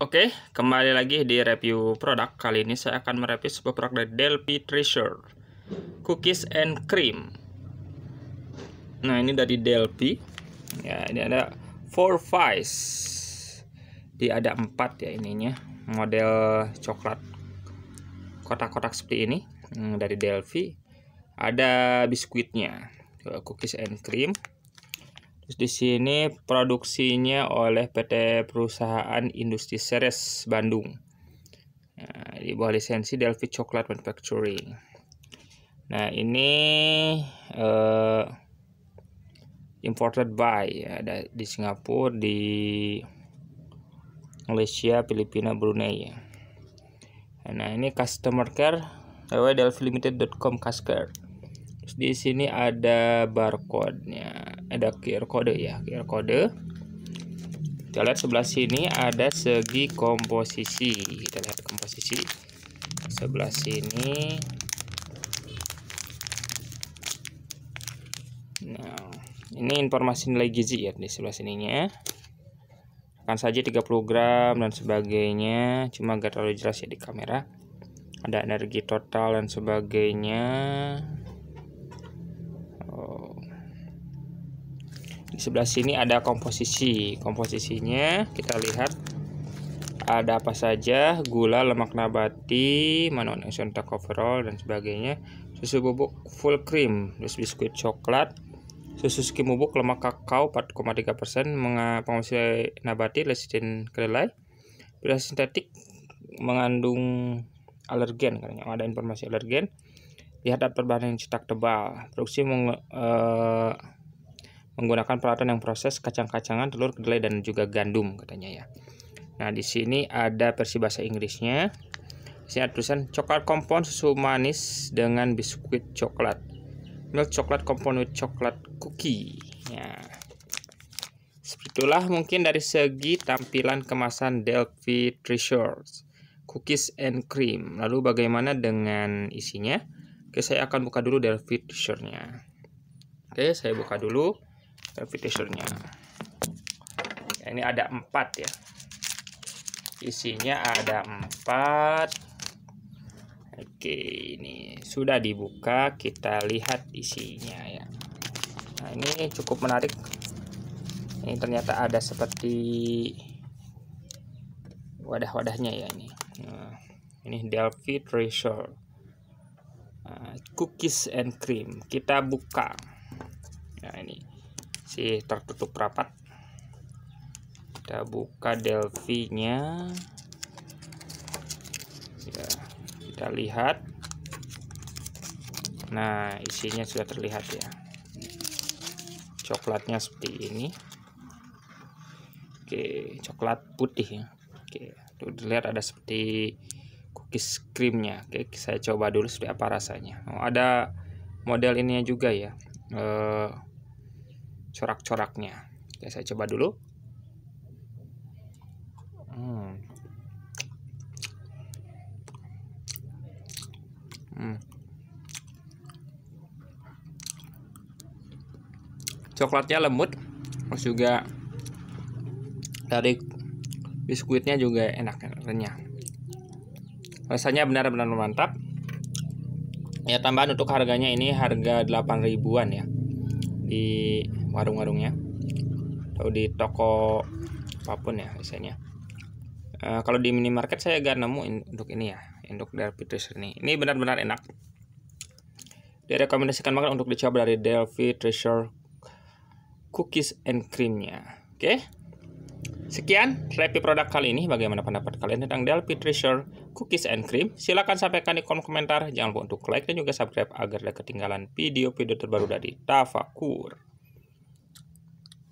Oke, kembali lagi di review produk. Kali ini saya akan mereview sebuah produk dari Delphi Treasure. Cookies and Cream. Nah, ini dari Delphi. Ya, ini ada four vice. Di ada 4 ya ininya. Model coklat kotak-kotak seperti ini hmm, dari Delphi. Ada biskuitnya, cookies and cream. Terus di sini produksinya oleh PT Perusahaan Industri Seres Bandung. Nah, di bawah lisensi Delphi Chocolate Manufacturing. Nah, ini uh, imported by ya, ada di Singapura, di Malaysia, Filipina, Brunei ya. Nah, ini customer care www.delphilimited.com customer. Terus di sini ada barcode-nya ada QR code ya QR code kita lihat sebelah sini ada segi komposisi kita lihat komposisi sebelah sini nah ini informasi nilai gizi ya di sebelah sininya akan saja 30 gram dan sebagainya cuma gak terlalu jelas ya di kamera ada energi total dan sebagainya di sebelah sini ada komposisi komposisinya kita lihat ada apa saja gula lemak nabati manon tocopherol dan sebagainya susu bubuk full cream terus biskuit coklat susu skim bubuk lemak kakao 4,3% persen pengawasi nabati lecithin kedelai beras sintetik mengandung alergen katanya ada informasi alergen lihat ada bahan yang cetak tebal produksi meng, uh, eh, menggunakan peralatan yang proses kacang-kacangan, telur, kedelai, dan juga gandum katanya ya. Nah, di sini ada versi bahasa Inggrisnya. Di sini ada tulisan coklat kompon susu manis dengan biskuit coklat. Milk coklat kompon with coklat cookie. Ya. Seperti itulah mungkin dari segi tampilan kemasan Delphi Treasures cookies and cream. Lalu bagaimana dengan isinya? Oke, saya akan buka dulu Delphi Treasure-nya. Oke, saya buka dulu tapi ya, ini ada empat ya isinya ada empat oke ini sudah dibuka kita lihat isinya ya nah ini cukup menarik ini ternyata ada seperti wadah-wadahnya ya ini nah, ini Delphi Treasure nah, cookies and cream kita buka nah ini masih tertutup rapat kita buka Delphi nya ya, kita lihat nah isinya sudah terlihat ya coklatnya seperti ini oke coklat putih ya oke tuh dilihat ada seperti cookies krimnya oke saya coba dulu seperti apa rasanya oh, ada model ininya juga ya eh, corak-coraknya. Oke, saya coba dulu. Hmm. Hmm. Coklatnya lembut, terus juga dari biskuitnya juga enak renyah. Rasanya benar-benar mantap. Ya tambahan untuk harganya ini harga 8 ribuan ya. Di warung-warungnya atau di toko apapun ya biasanya e, eh, kalau di minimarket saya agak nemu untuk ini ya untuk dari Treasure ini ini benar-benar enak direkomendasikan banget untuk dicoba dari Delphi Treasure Cookies and Creamnya oke okay? Sekian review produk kali ini. Bagaimana pendapat kalian tentang Delphi Treasure Cookies and Cream? Silahkan sampaikan di kolom komentar. Jangan lupa untuk like dan juga subscribe agar tidak ketinggalan video-video terbaru dari Tafakur.